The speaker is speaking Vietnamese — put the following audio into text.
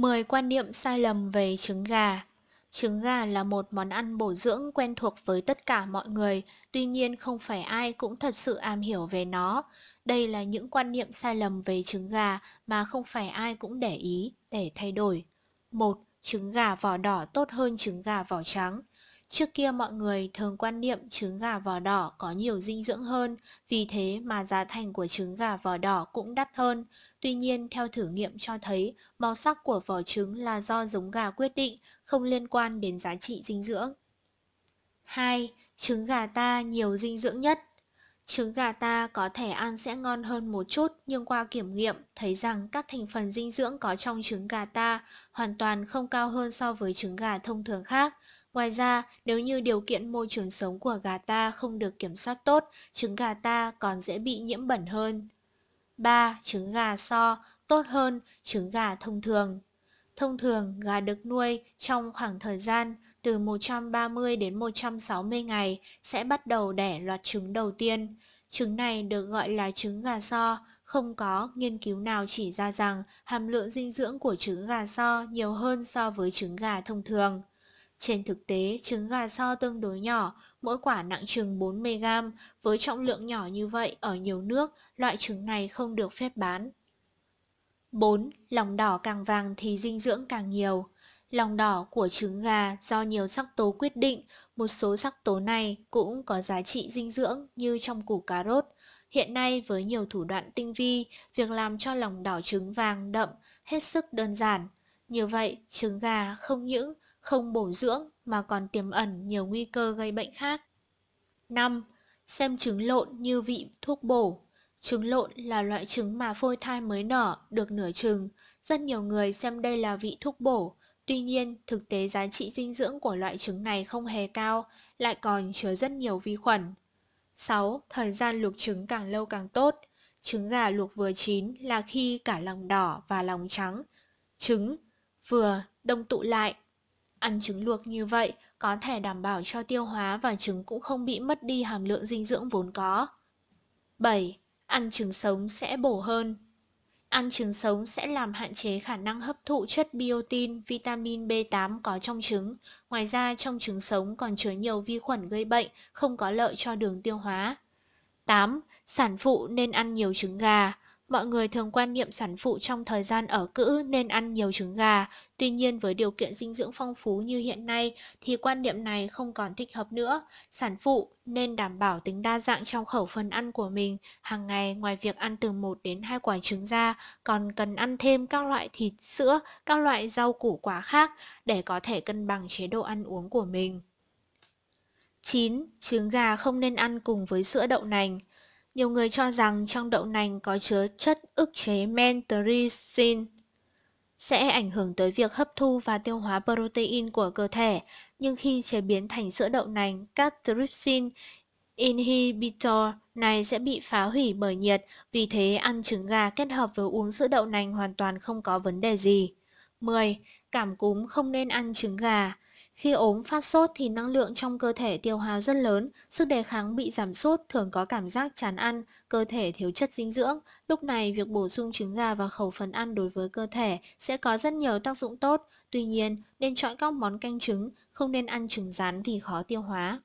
10 quan niệm sai lầm về trứng gà Trứng gà là một món ăn bổ dưỡng quen thuộc với tất cả mọi người, tuy nhiên không phải ai cũng thật sự am hiểu về nó. Đây là những quan niệm sai lầm về trứng gà mà không phải ai cũng để ý để thay đổi. 1. Trứng gà vỏ đỏ tốt hơn trứng gà vỏ trắng. Trước kia mọi người thường quan niệm trứng gà vỏ đỏ có nhiều dinh dưỡng hơn, vì thế mà giá thành của trứng gà vỏ đỏ cũng đắt hơn. Tuy nhiên, theo thử nghiệm cho thấy, màu sắc của vỏ trứng là do giống gà quyết định, không liên quan đến giá trị dinh dưỡng. 2. Trứng gà ta nhiều dinh dưỡng nhất Trứng gà ta có thể ăn sẽ ngon hơn một chút nhưng qua kiểm nghiệm thấy rằng các thành phần dinh dưỡng có trong trứng gà ta hoàn toàn không cao hơn so với trứng gà thông thường khác. Ngoài ra, nếu như điều kiện môi trường sống của gà ta không được kiểm soát tốt, trứng gà ta còn dễ bị nhiễm bẩn hơn. 3. Trứng gà so tốt hơn trứng gà thông thường. Thông thường, gà được nuôi trong khoảng thời gian từ 130 đến 160 ngày sẽ bắt đầu đẻ loạt trứng đầu tiên. Trứng này được gọi là trứng gà so, không có nghiên cứu nào chỉ ra rằng hàm lượng dinh dưỡng của trứng gà so nhiều hơn so với trứng gà thông thường. Trên thực tế, trứng gà so tương đối nhỏ, mỗi quả nặng chừng 40g, với trọng lượng nhỏ như vậy ở nhiều nước, loại trứng này không được phép bán. 4. Lòng đỏ càng vàng thì dinh dưỡng càng nhiều. Lòng đỏ của trứng gà do nhiều sắc tố quyết định, một số sắc tố này cũng có giá trị dinh dưỡng như trong củ cà rốt. Hiện nay với nhiều thủ đoạn tinh vi, việc làm cho lòng đỏ trứng vàng đậm hết sức đơn giản. Như vậy, trứng gà không những không bổ dưỡng mà còn tiềm ẩn nhiều nguy cơ gây bệnh khác. 5. Xem trứng lộn như vị thuốc bổ. Trứng lộn là loại trứng mà phôi thai mới nở, được nửa trứng Rất nhiều người xem đây là vị thuốc bổ, tuy nhiên thực tế giá trị dinh dưỡng của loại trứng này không hề cao, lại còn chứa rất nhiều vi khuẩn. 6. Thời gian luộc trứng càng lâu càng tốt. Trứng gà luộc vừa chín là khi cả lòng đỏ và lòng trắng. Trứng vừa đông tụ lại Ăn trứng luộc như vậy có thể đảm bảo cho tiêu hóa và trứng cũng không bị mất đi hàm lượng dinh dưỡng vốn có. 7. Ăn trứng sống sẽ bổ hơn Ăn trứng sống sẽ làm hạn chế khả năng hấp thụ chất biotin, vitamin B8 có trong trứng. Ngoài ra, trong trứng sống còn chứa nhiều vi khuẩn gây bệnh, không có lợi cho đường tiêu hóa. 8. Sản phụ nên ăn nhiều trứng gà. Mọi người thường quan niệm sản phụ trong thời gian ở cữ nên ăn nhiều trứng gà, tuy nhiên với điều kiện dinh dưỡng phong phú như hiện nay thì quan niệm này không còn thích hợp nữa. Sản phụ nên đảm bảo tính đa dạng trong khẩu phần ăn của mình, hàng ngày ngoài việc ăn từ 1 đến 2 quả trứng ra còn cần ăn thêm các loại thịt, sữa, các loại rau củ quả khác để có thể cân bằng chế độ ăn uống của mình. 9. Trứng gà không nên ăn cùng với sữa đậu nành nhiều người cho rằng trong đậu nành có chứa chất ức chế men trypsin sẽ ảnh hưởng tới việc hấp thu và tiêu hóa protein của cơ thể, nhưng khi chế biến thành sữa đậu nành, các trypsin inhibitor này sẽ bị phá hủy bởi nhiệt, vì thế ăn trứng gà kết hợp với uống sữa đậu nành hoàn toàn không có vấn đề gì. 10. Cảm cúm không nên ăn trứng gà. Khi ốm phát sốt thì năng lượng trong cơ thể tiêu hao rất lớn, sức đề kháng bị giảm sút, thường có cảm giác chán ăn, cơ thể thiếu chất dinh dưỡng. Lúc này, việc bổ sung trứng gà và khẩu phần ăn đối với cơ thể sẽ có rất nhiều tác dụng tốt. Tuy nhiên, nên chọn các món canh trứng, không nên ăn trứng rán vì khó tiêu hóa.